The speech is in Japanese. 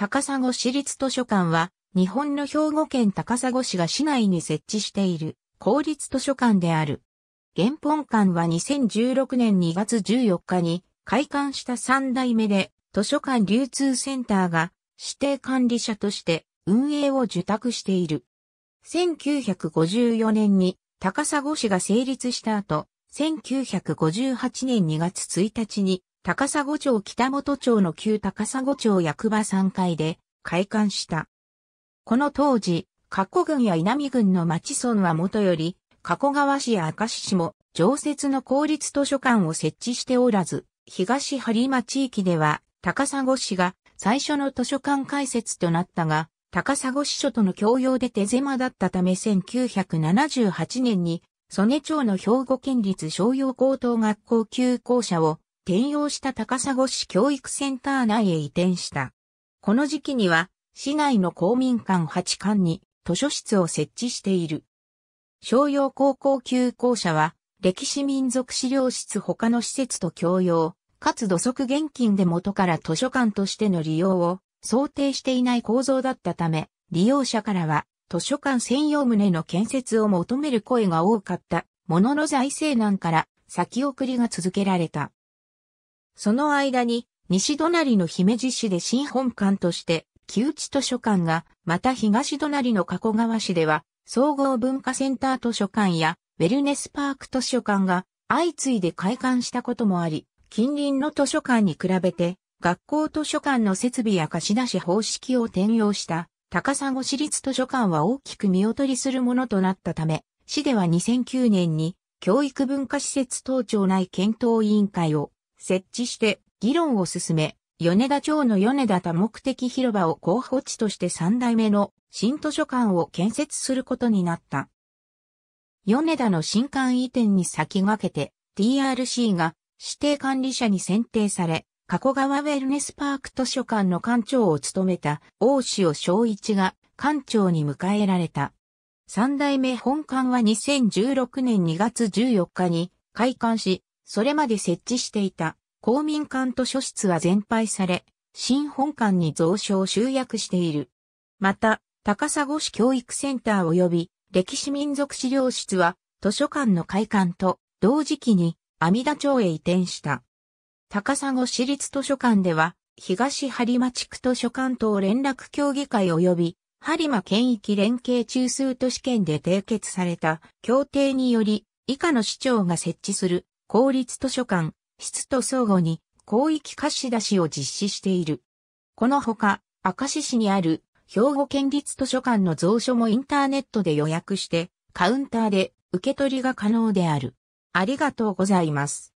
高砂市立図書館は、日本の兵庫県高砂市が市内に設置している公立図書館である。原本館は2016年2月14日に開館した3代目で図書館流通センターが指定管理者として運営を受託している。1954年に高砂市が成立した後、1958年2月1日に高砂町北本町の旧高砂町役場3階で開館した。この当時、加古郡や稲見郡の町村はもとより、加古川市や明石市も常設の公立図書館を設置しておらず、東張間地域では高砂市が最初の図書館開設となったが、高砂市書との共用で手狭だったため1978年に、曽根町の兵庫県立商用高等学校旧校舎を転用した高砂市教育センター内へ移転した。この時期には、市内の公民館8館に図書室を設置している。商用高校級校舎は、歴史民族資料室他の施設と共用、かつ土足現金で元から図書館としての利用を想定していない構造だったため、利用者からは図書館専用棟の建設を求める声が多かったものの財政難から先送りが続けられた。その間に、西隣の姫路市で新本館として、旧地図書館が、また東隣の加古川市では、総合文化センター図書館や、ウェルネスパーク図書館が、相次いで開館したこともあり、近隣の図書館に比べて、学校図書館の設備や貸し出し方式を転用した、高砂市立図書館は大きく見劣りするものとなったため、市では2009年に、教育文化施設等庁内検討委員会を設置して議論を進め、米田町の米田多目的広場を候補地として三代目の新図書館を建設することになった。米田の新館移転に先駆けて TRC が指定管理者に選定され、加古川ウェルネスパーク図書館の館長を務めた大塩昭一が館長に迎えられた。三代目本館は2016年2月14日に開館し、それまで設置していた公民館図書室は全廃され、新本館に蔵書を集約している。また、高砂市教育センター及び歴史民族資料室は図書館の開館と同時期に阿弥陀町へ移転した。高砂市立図書館では東播磨地区図書館等連絡協議会及び播磨県域連携中枢都市圏で締結された協定により以下の市長が設置する公立図書館、室と相互に広域貸し出しを実施している。このほか、明石市にある兵庫県立図書館の蔵書もインターネットで予約して、カウンターで受け取りが可能である。ありがとうございます。